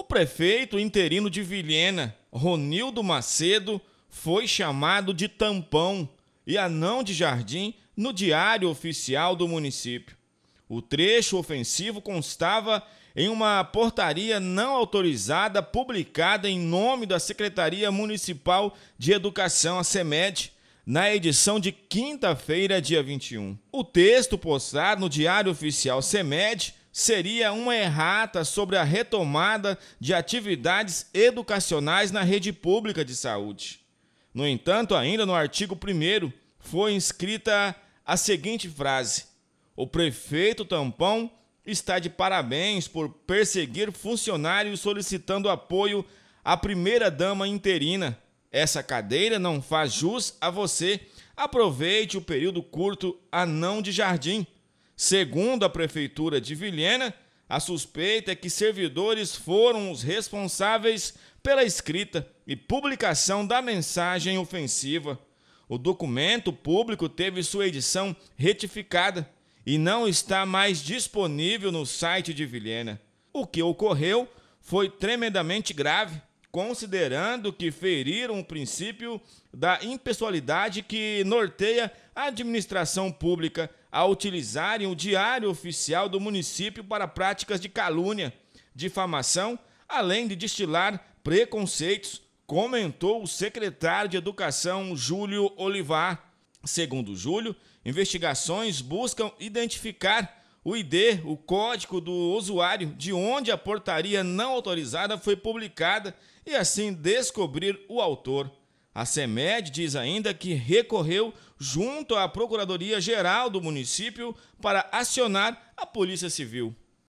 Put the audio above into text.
O prefeito interino de Vilhena, Ronildo Macedo, foi chamado de tampão e anão de jardim no diário oficial do município. O trecho ofensivo constava em uma portaria não autorizada publicada em nome da Secretaria Municipal de Educação, a SEMED, na edição de quinta-feira, dia 21. O texto postado no Diário Oficial SEMED seria uma errata sobre a retomada de atividades educacionais na rede pública de saúde. No entanto, ainda no artigo 1 foi inscrita a seguinte frase: O prefeito Tampão está de parabéns por perseguir funcionários solicitando apoio à primeira-dama interina. Essa cadeira não faz jus a você. Aproveite o período curto a não de jardim. Segundo a Prefeitura de Vilhena, a suspeita é que servidores foram os responsáveis pela escrita e publicação da mensagem ofensiva. O documento público teve sua edição retificada e não está mais disponível no site de Vilhena. O que ocorreu foi tremendamente grave, considerando que feriram o princípio da impessoalidade que norteia a administração pública a utilizarem o diário oficial do município para práticas de calúnia, difamação, além de destilar preconceitos, comentou o secretário de Educação Júlio Olivar. Segundo Júlio, investigações buscam identificar o ID, o código do usuário, de onde a portaria não autorizada foi publicada e assim descobrir o autor. A SEMED diz ainda que recorreu junto à Procuradoria-Geral do município para acionar a Polícia Civil.